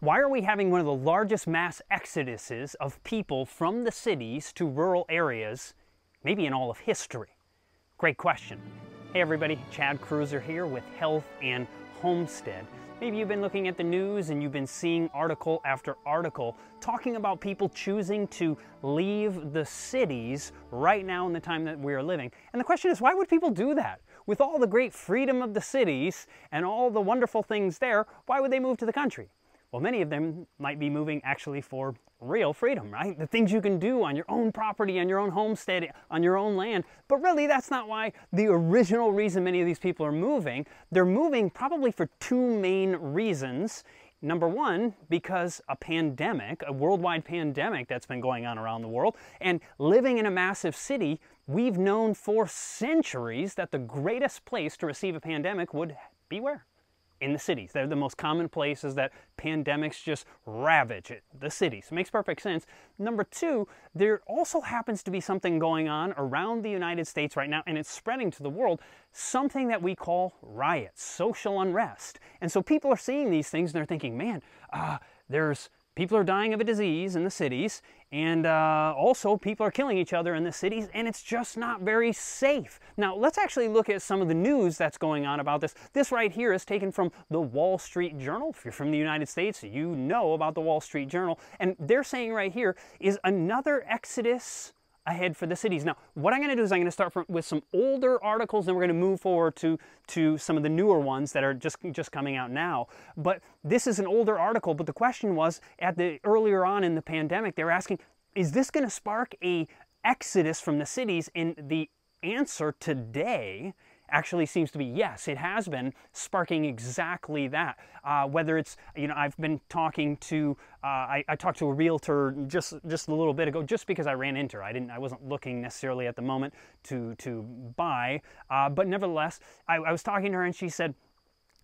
Why are we having one of the largest mass exoduses of people from the cities to rural areas, maybe in all of history? Great question. Hey everybody, Chad Cruiser here with Health and Homestead. Maybe you've been looking at the news and you've been seeing article after article talking about people choosing to leave the cities right now in the time that we are living. And the question is, why would people do that? With all the great freedom of the cities and all the wonderful things there, why would they move to the country? Well, many of them might be moving actually for real freedom, right? The things you can do on your own property, on your own homestead, on your own land. But really, that's not why the original reason many of these people are moving. They're moving probably for two main reasons. Number one, because a pandemic, a worldwide pandemic that's been going on around the world, and living in a massive city, we've known for centuries that the greatest place to receive a pandemic would be where? in the cities. They're the most common places that pandemics just ravage it, the cities. It makes perfect sense. Number two, there also happens to be something going on around the United States right now, and it's spreading to the world, something that we call riots, social unrest. And so people are seeing these things and they're thinking, man, uh, there's people are dying of a disease in the cities, and uh, also people are killing each other in the cities, and it's just not very safe. Now, let's actually look at some of the news that's going on about this. This right here is taken from the Wall Street Journal. If you're from the United States, you know about the Wall Street Journal. And they're saying right here is another exodus ahead for the cities. Now, what I'm going to do is I'm going to start from, with some older articles, then we're going to move forward to, to some of the newer ones that are just, just coming out now. But this is an older article, but the question was, at the earlier on in the pandemic, they were asking, is this going to spark a exodus from the cities? And the answer today actually seems to be yes, it has been sparking exactly that. Uh, whether it's you know I've been talking to uh, I, I, talked to a realtor just just a little bit ago just because I ran into her. I didn't I wasn't looking necessarily at the moment to to buy, uh, but nevertheless I, I was talking to her and she said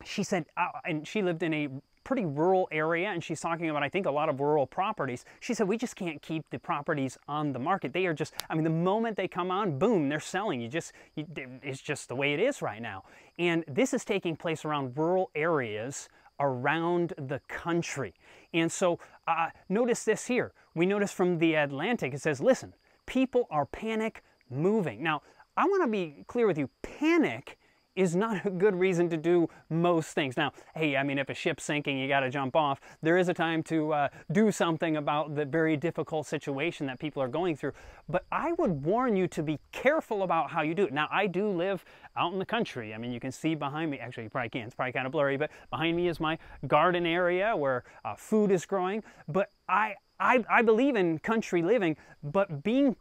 she said, uh, and she lived in a pretty rural area and she's talking about I think a lot of rural properties. She said we just can't keep the properties on the market. They are just I mean the moment they come on boom they're selling. You just you, it's just the way it is right now. And this is taking place around rural areas around the country. And so uh, notice this here. We notice from the Atlantic it says listen people are panic moving. Now I want to be clear with you panic is not a good reason to do most things. Now, hey, I mean, if a ship's sinking, you gotta jump off. There is a time to uh, do something about the very difficult situation that people are going through. But I would warn you to be careful about how you do it. Now, I do live out in the country. I mean, you can see behind me, actually, you probably can't, it's probably kind of blurry, but behind me is my garden area where uh, food is growing. But I, I, I believe in country living, but being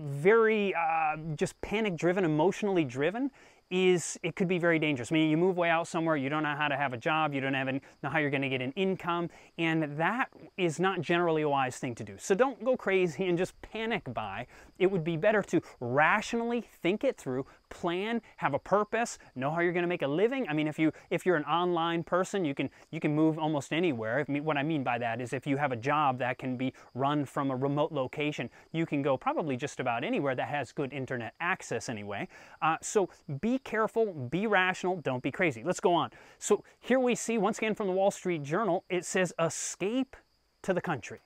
very uh, just panic driven, emotionally driven is it could be very dangerous. I mean, you move way out somewhere, you don't know how to have a job, you don't have any, know how you're going to get an income, and that is not generally a wise thing to do. So don't go crazy and just panic buy. It would be better to rationally think it through, plan, have a purpose, know how you're going to make a living. I mean, if you if you're an online person, you can you can move almost anywhere. I mean, what I mean by that is if you have a job that can be run from a remote location, you can go probably just about anywhere that has good internet access anyway. Uh, so be careful, be rational, don't be crazy. Let's go on. So here we see once again from the Wall Street Journal, it says escape to the country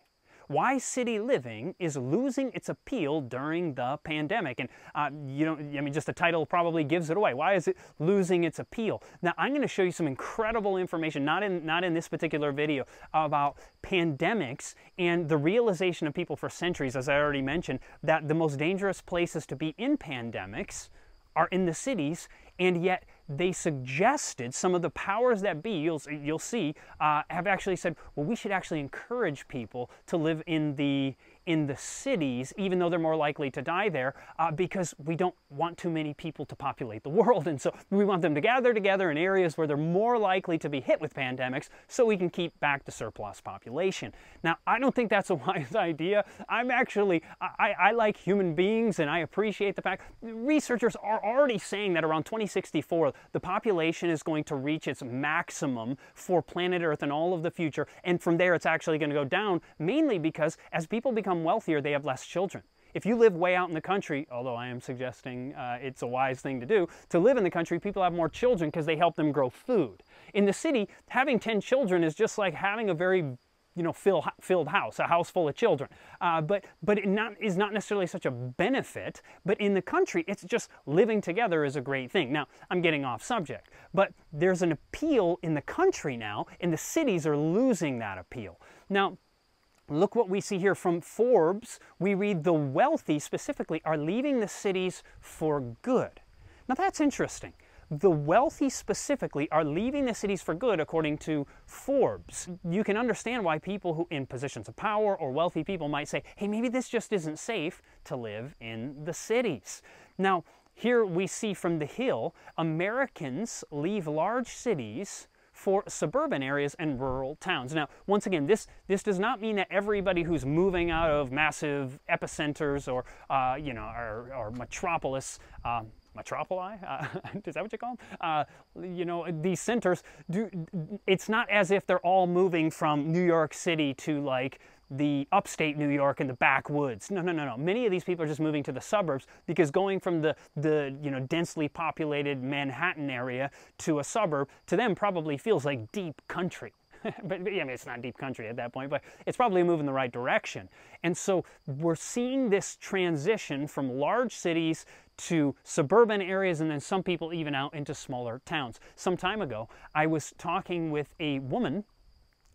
why city living is losing its appeal during the pandemic. And uh, you know, I mean, just the title probably gives it away. Why is it losing its appeal? Now, I'm going to show you some incredible information, not in not in this particular video, about pandemics and the realization of people for centuries, as I already mentioned, that the most dangerous places to be in pandemics are in the cities, and yet they suggested some of the powers that be, you'll, you'll see, uh, have actually said, well, we should actually encourage people to live in the in the cities, even though they're more likely to die there, uh, because we don't want too many people to populate the world. And so we want them to gather together in areas where they're more likely to be hit with pandemics so we can keep back the surplus population. Now, I don't think that's a wise idea. I'm actually, I, I like human beings and I appreciate the fact researchers are already saying that around 2064, the population is going to reach its maximum for planet Earth and all of the future. And from there, it's actually going to go down mainly because as people become become wealthier, they have less children. If you live way out in the country, although I am suggesting uh, it's a wise thing to do, to live in the country, people have more children because they help them grow food. In the city, having 10 children is just like having a very you know, fill, filled house, a house full of children. Uh, but but it not, is not necessarily such a benefit. But in the country, it's just living together is a great thing. Now, I'm getting off subject, but there's an appeal in the country now, and the cities are losing that appeal. Now, look what we see here from Forbes. We read the wealthy specifically are leaving the cities for good. Now that's interesting. The wealthy specifically are leaving the cities for good, according to Forbes. You can understand why people who in positions of power or wealthy people might say, hey, maybe this just isn't safe to live in the cities. Now, here we see from The Hill Americans leave large cities for suburban areas and rural towns. Now, once again, this, this does not mean that everybody who's moving out of massive epicenters or, uh, you know, or, or metropolis, uh, metropoli, uh, is that what you call them? Uh, you know, these centers, do, it's not as if they're all moving from New York City to like the upstate New York and the backwoods. No, no, no, no. Many of these people are just moving to the suburbs because going from the, the you know, densely populated Manhattan area to a suburb to them probably feels like deep country. but, but, yeah, I mean, it's not deep country at that point, but it's probably a move in the right direction. And so we're seeing this transition from large cities to suburban areas and then some people even out into smaller towns. Some time ago, I was talking with a woman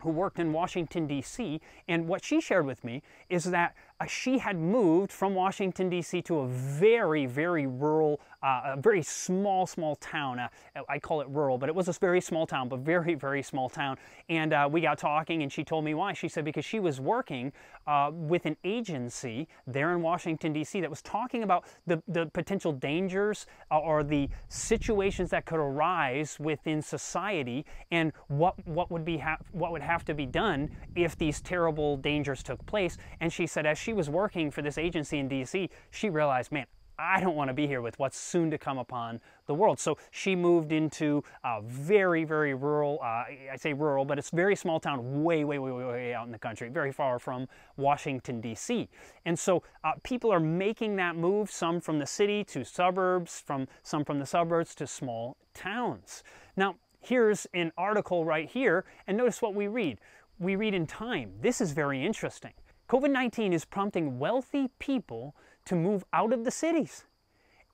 who worked in Washington, D.C. And what she shared with me is that uh, she had moved from Washington, D.C. to a very, very rural, uh, a very small, small town. Uh, I call it rural, but it was a very small town, but very, very small town. And uh, we got talking, and she told me why. She said because she was working uh, with an agency there in Washington, D.C., that was talking about the, the potential dangers uh, or the situations that could arise within society and what, what, would be what would have to be done if these terrible dangers took place. And she said, as she was working for this agency in D.C., she realized, man, I don't want to be here with what's soon to come upon the world. So she moved into a very, very rural, uh, I say rural, but it's very small town, way, way, way, way, way out in the country, very far from Washington, D.C. And so uh, people are making that move, some from the city to suburbs, from some from the suburbs to small towns. Now, here's an article right here, and notice what we read. We read in Time. This is very interesting. COVID 19 is prompting wealthy people to move out of the cities.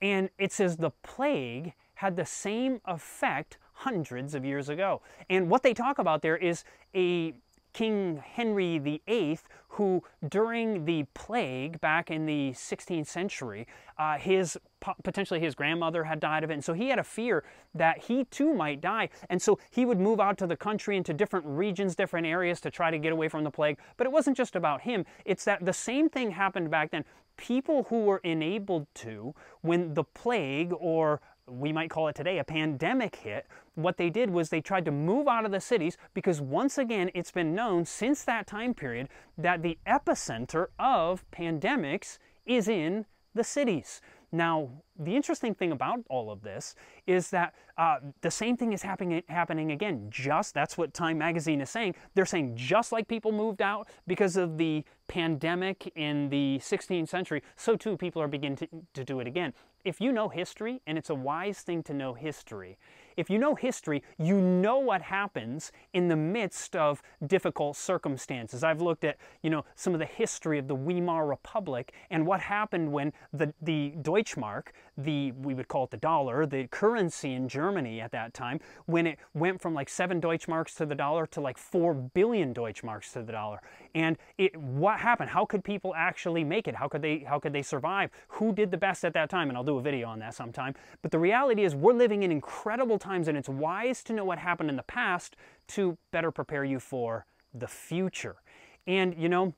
And it says the plague had the same effect hundreds of years ago. And what they talk about there is a King Henry VIII, who during the plague back in the 16th century, uh, his potentially his grandmother had died of it, and so he had a fear that he too might die, and so he would move out to the country into different regions, different areas to try to get away from the plague. But it wasn't just about him; it's that the same thing happened back then people who were enabled to, when the plague or we might call it today a pandemic hit, what they did was they tried to move out of the cities because once again it's been known since that time period that the epicenter of pandemics is in the cities. Now, the interesting thing about all of this is that uh, the same thing is happening happening again. Just that's what Time Magazine is saying. They're saying just like people moved out because of the pandemic in the 16th century, so too people are beginning to, to do it again. If you know history, and it's a wise thing to know history, if you know history, you know what happens in the midst of difficult circumstances. I've looked at, you know, some of the history of the Weimar Republic and what happened when the, the Deutschmark, the we would call it the dollar, the currency in Germany at that time, when it went from like seven Deutschmarks to the dollar to like four billion Deutschmarks to the dollar. And it what happened? How could people actually make it? How could they how could they survive? Who did the best at that time? And I'll do a video on that sometime. But the reality is we're living in incredible times and it's wise to know what happened in the past to better prepare you for the future. And you know,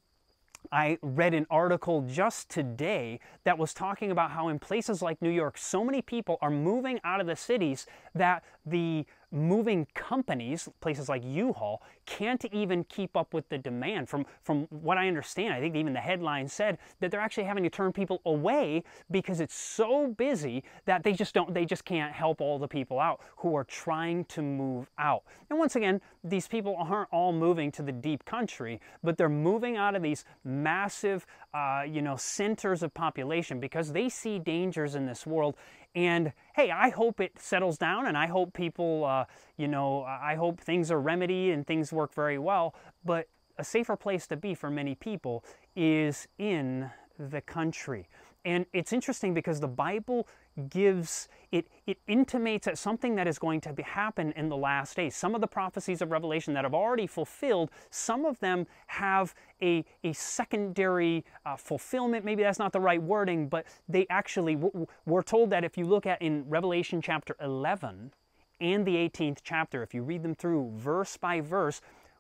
I read an article just today that was talking about how in places like New York, so many people are moving out of the cities that the moving companies, places like U-Haul, can't even keep up with the demand. From, from what I understand, I think even the headline said that they're actually having to turn people away because it's so busy that they just don't, they just can't help all the people out who are trying to move out. And once again, these people aren't all moving to the deep country, but they're moving out of these massive, uh, you know, centers of population because they see dangers in this world and hey, I hope it settles down and I hope people, uh, you know, I hope things are remedied and things work very well. But a safer place to be for many people is in the country. And it's interesting because the Bible gives it it intimates at something that is going to be, happen in the last days some of the prophecies of revelation that have already fulfilled some of them have a, a secondary uh, fulfillment maybe that's not the right wording but they actually we're told that if you look at in revelation chapter 11 and the 18th chapter if you read them through verse by verse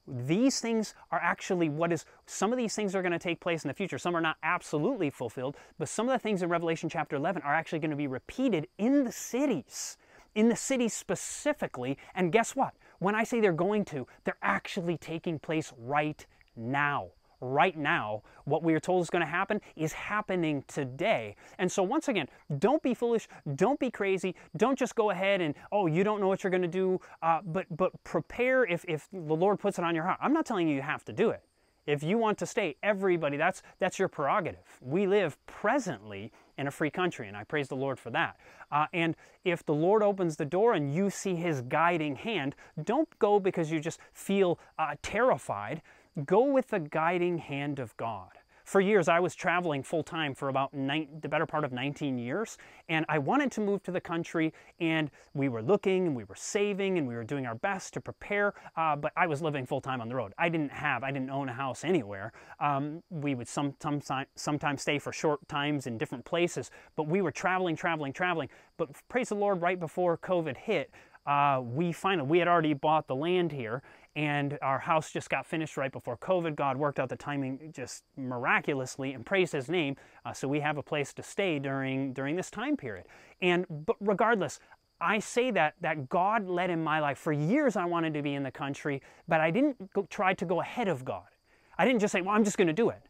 these things are actually what is, some of these things are going to take place in the future. Some are not absolutely fulfilled, but some of the things in Revelation chapter 11 are actually going to be repeated in the cities, in the cities specifically. And guess what? When I say they're going to, they're actually taking place right now right now. What we are told is going to happen is happening today. And so, once again, don't be foolish, don't be crazy, don't just go ahead and, oh, you don't know what you're going to do, uh, but, but prepare if, if the Lord puts it on your heart. I'm not telling you you have to do it. If you want to stay, everybody, that's, that's your prerogative. We live presently in a free country, and I praise the Lord for that. Uh, and if the Lord opens the door and you see His guiding hand, don't go because you just feel uh, terrified. Go with the guiding hand of God. For years, I was traveling full time for about nine, the better part of 19 years, and I wanted to move to the country. And we were looking, and we were saving, and we were doing our best to prepare. Uh, but I was living full time on the road. I didn't have, I didn't own a house anywhere. Um, we would some, some, sometimes stay for short times in different places, but we were traveling, traveling, traveling. But praise the Lord, right before COVID hit, uh, we finally we had already bought the land here and our house just got finished right before COVID. God worked out the timing just miraculously and praised His name. Uh, so we have a place to stay during during this time period. And but regardless, I say that that God led in my life. For years, I wanted to be in the country, but I didn't go, try to go ahead of God. I didn't just say, "Well, I'm just going to do it."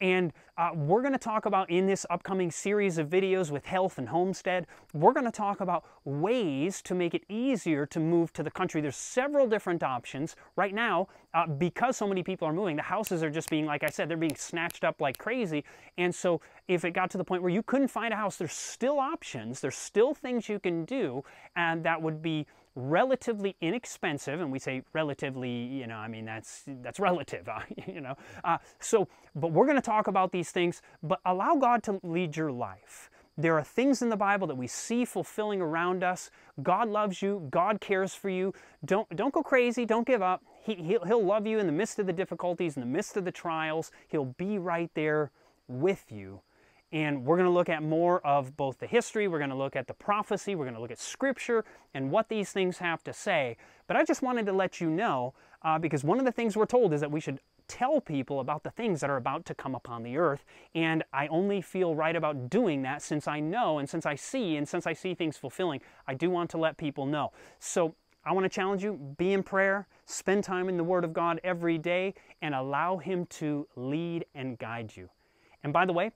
And uh, we're going to talk about in this upcoming series of videos with health and homestead, we're going to talk about ways to make it easier to move to the country. There's several different options. Right now, uh, because so many people are moving, the houses are just being, like I said, they're being snatched up like crazy. And so if it got to the point where you couldn't find a house, there's still options. There's still things you can do and that would be relatively inexpensive, and we say relatively, you know, I mean that's that's relative, uh, you know. Uh, so, but we're going to talk about these things. But allow God to lead your life. There are things in the Bible that we see fulfilling around us. God loves you. God cares for you. Don't don't go crazy. Don't give up. He, he'll, he'll love you in the midst of the difficulties, in the midst of the trials. He'll be right there with you and we're going to look at more of both the history, we're going to look at the prophecy, we're going to look at scripture and what these things have to say. But I just wanted to let you know uh, because one of the things we're told is that we should tell people about the things that are about to come upon the earth. And I only feel right about doing that since I know and since I see and since I see things fulfilling. I do want to let people know. So I want to challenge you be in prayer, spend time in the Word of God every day, and allow Him to lead and guide you. And by the way,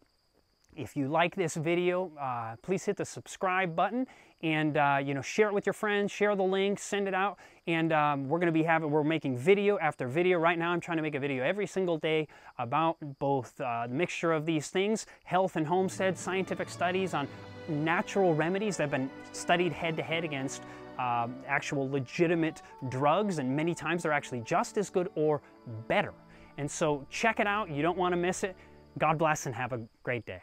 if you like this video, uh, please hit the subscribe button and uh, you know share it with your friends, share the link, send it out, and um, we're going to be having we're making video after video. Right now, I'm trying to make a video every single day about both uh, the mixture of these things, health and homestead, scientific studies on natural remedies that have been studied head to head against uh, actual legitimate drugs, and many times they're actually just as good or better. And so check it out. You don't want to miss it. God bless and have a great day.